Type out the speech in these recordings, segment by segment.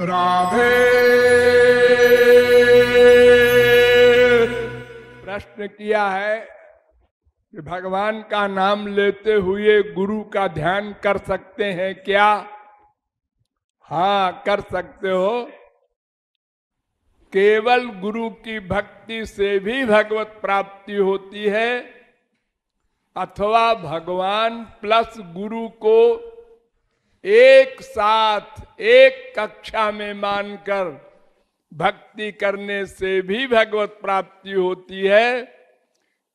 राधे प्रश्न किया है कि भगवान का नाम लेते हुए गुरु का ध्यान कर सकते हैं क्या हाँ कर सकते हो केवल गुरु की भक्ति से भी भगवत प्राप्ति होती है अथवा भगवान प्लस गुरु को एक साथ एक कक्षा में मानकर भक्ति करने से भी भगवत प्राप्ति होती है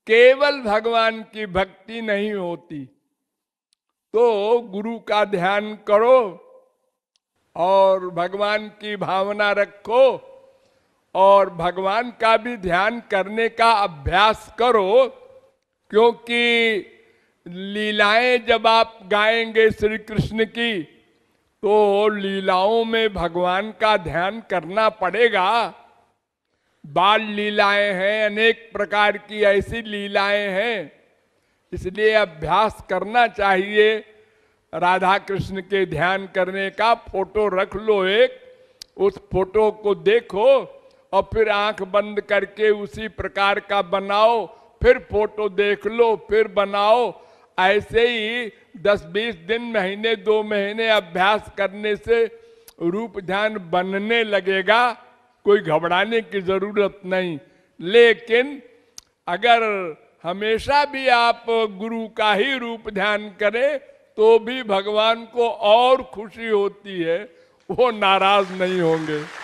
केवल भगवान की भक्ति नहीं होती तो गुरु का ध्यान करो और भगवान की भावना रखो और भगवान का भी ध्यान करने का अभ्यास करो क्योंकि लीलाएं जब आप गाएंगे श्री कृष्ण की तो लीलाओं में भगवान का ध्यान करना पड़ेगा बाल लीलाएं हैं अनेक प्रकार की ऐसी लीलाएं हैं इसलिए अभ्यास करना चाहिए राधा कृष्ण के ध्यान करने का फोटो रख लो एक उस फोटो को देखो और फिर आंख बंद करके उसी प्रकार का बनाओ फिर फोटो देख लो फिर बनाओ ऐसे ही दस बीस दिन महीने दो महीने अभ्यास करने से रूप ध्यान बनने लगेगा कोई घबराने की जरूरत नहीं लेकिन अगर हमेशा भी आप गुरु का ही रूप ध्यान करें तो भी भगवान को और खुशी होती है वो नाराज नहीं होंगे